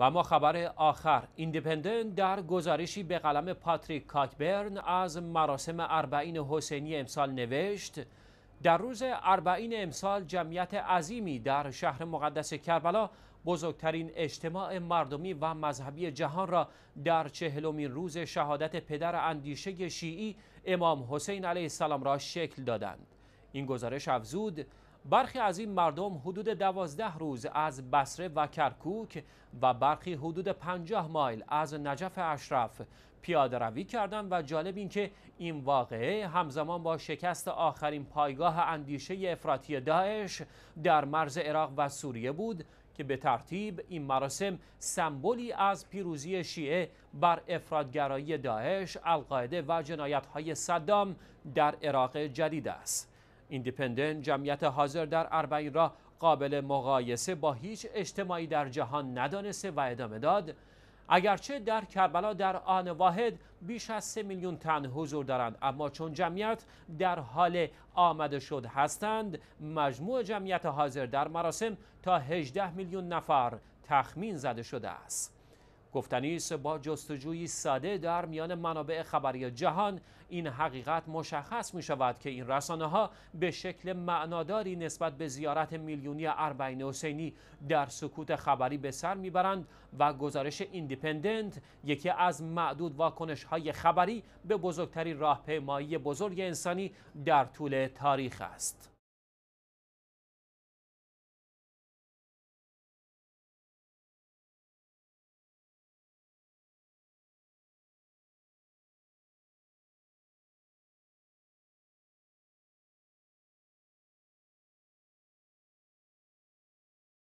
و ما خبر آخر ایندیپندنت در گزارشی به قلم پاتریک کاکبرن از مراسم اربعین حسینی امسال نوشت در روز اربعین امسال جمعیت عظیمی در شهر مقدس کربلا بزرگترین اجتماع مردمی و مذهبی جهان را در چهلمین روز شهادت پدر اندیشه شیعی امام حسین علیه السلام را شکل دادند این گزارش افزود برخی از این مردم حدود دوازده روز از بسره و کرکوک و برخی حدود پنجاه مایل از نجف اشرف پیاده روی کردند و جالب اینکه این واقعه همزمان با شکست آخرین پایگاه اندیشه افراطی داعش در مرز عراق و سوریه بود که به ترتیب این مراسم سمبولی از پیروزی شیعه بر افرادگرایی داعش، القاعده و های صدام در عراق جدید است. ایندیپندنت جمعیت حاضر در اربعین را قابل مقایسه با هیچ اجتماعی در جهان ندانسته و ادامه داد اگرچه در کربلا در آن واحد بیش از سه میلیون تن حضور دارند اما چون جمعیت در حال آمده شد هستند مجموع جمعیت حاضر در مراسم تا 18 میلیون نفر تخمین زده شده است گفتنی است با جستجویی ساده در میان منابع خبری جهان این حقیقت مشخص می شود که این رسانه ها به شکل معناداری نسبت به زیارت میلیونی اربعین حسینی در سکوت خبری به سر میبرند و گزارش ایندیپندنت یکی از معدود واکنش های خبری به بزرگترین راهپیمایی بزرگ انسانی در طول تاریخ است.